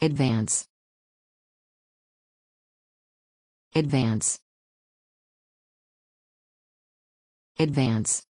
Advance. Advance. Advance.